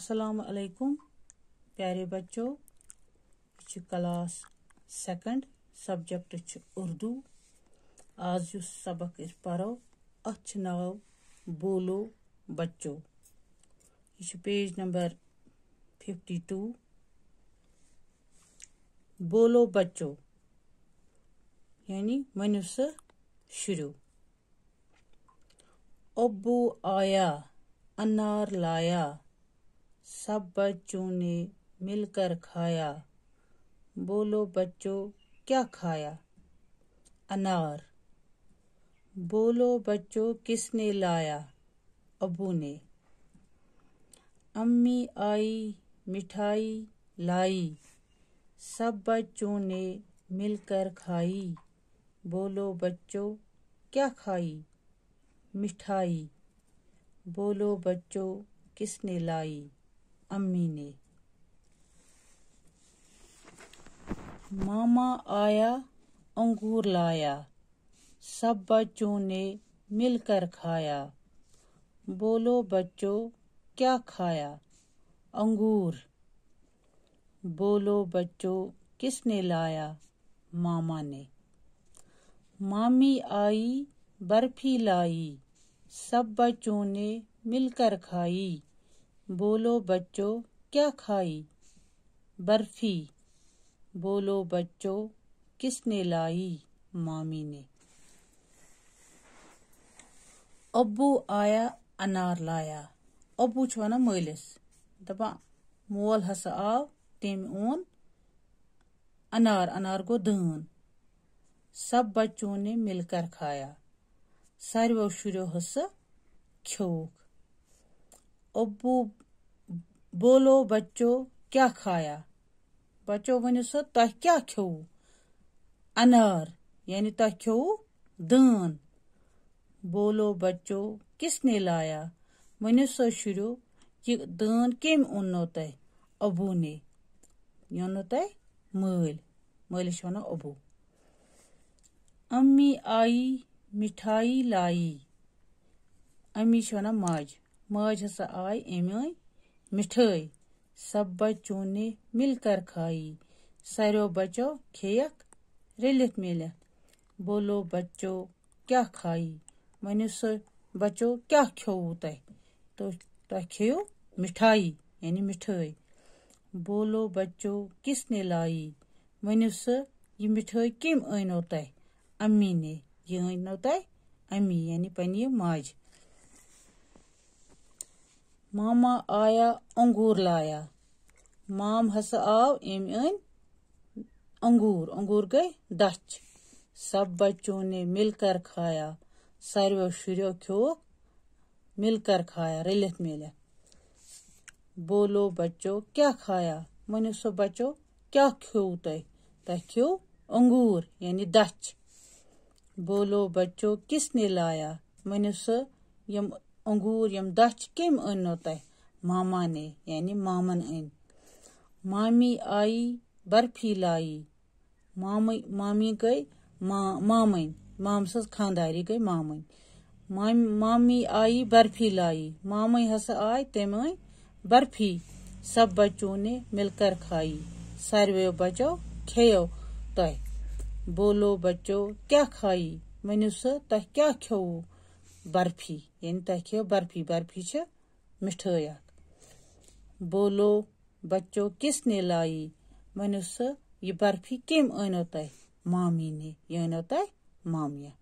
असलकुम प्यारे बच्चों क्लास सेकंड सब्जेक्ट उर्दू आज यु सबक पो अत नाव बोलो बच्चो यह पेज नंबर फिफ्टी टू बोलो बच्चो यानी मनु स शुरु अबू आया अनार लाया सब बच्चों ने मिलकर खाया बोलो बच्चों क्या खाया अनार बोलो बच्चों किसने लाया अबू ने अम्मी आई मिठाई लाई सब बच्चों ने मिलकर खाई बोलो बच्चों क्या खाई मिठाई बोलो बच्चों किसने लाई अम्मी ने मामा आया अंगूर लाया सब बच्चों ने मिलकर खाया बोलो बच्चों क्या खाया अंगूर बोलो बच्चों किसने लाया मामा ने मामी आई बर्फी लाई सब बच्चों ने मिलकर खाई बोलो बच्चो क्या खाई बर्फी बोलो बच्चो किसने लाई मामी ने अबू आया अनार लाया अबू छ वन मलिस दपा मोल हस आव तम ओन अनार अनार गो दान सब बच्चों ने मिलकर खाया सारो शुरो हस खोक अबू बोलो बच्चो क्या खाया बच्चो वनु सो तह क्या खो अनार यानी तह खो दान बोलो बच्चो किसने लाया वनु सो शुरू कि दान कम ओनो तह अबू ने यह ओनो तह मल मलिस वन अबू अम्मी आई मिठाई लाई अम्मी वन माज माज हसा आय एम मिठाई सब बचो ने मिलकर खाई सारो बच्चों खेयक रलित मिलित बोलो बचो क्या खाई वनु सो बच्चों क्या खो तह तो तह मिठाई यानी मिठाई बोलो बचो किसने लाई वनु सो यह मिठाई कम अनो तह अमी ने यह अनो यानी पन माज मामा आया अंगूर लाया माम हस आव एम अन अंगूर अंगूर गए दच सब बच्चों ने मिलकर खाया सारो शुरो खो मिलकर खाया रलित मिलित बोलो बच्चों क्या खाया वनो सो बच्चों क्या खो तय तय खो अंगूर यानी दच बोलो बच्चों किसने लाया वनो सो यम انگوٗر یِم دَچھ کٔمۍ أننو تۄہہِ مامانے یعنی مامَن أنۍ مامی آیہِ برفی لایی مامٕے مامی گٔے ما مامٕنۍ مامہٕ سٕنٛز خانٛدارِ گٔے مامٕنۍ مامہِ مامی آیہِ برفی لایی مامٕے ہسا آے تٔمۍ أنۍ برفی سب بچو نے مِل کر کھایی ساروِیو بچو کھیٚیو تۄہہِ بولو بچو کیٛاہ کھایی ؤنِو سا تۄہہِ کیٛاہ کھیٚووٕ बर्फी यानी तह खो बर्फी बर्फी से मिठाई अ बोलो बच्चो किसने लाई वनो सह यह बर्फी कम अनो तह ने यह अनो तह मामिया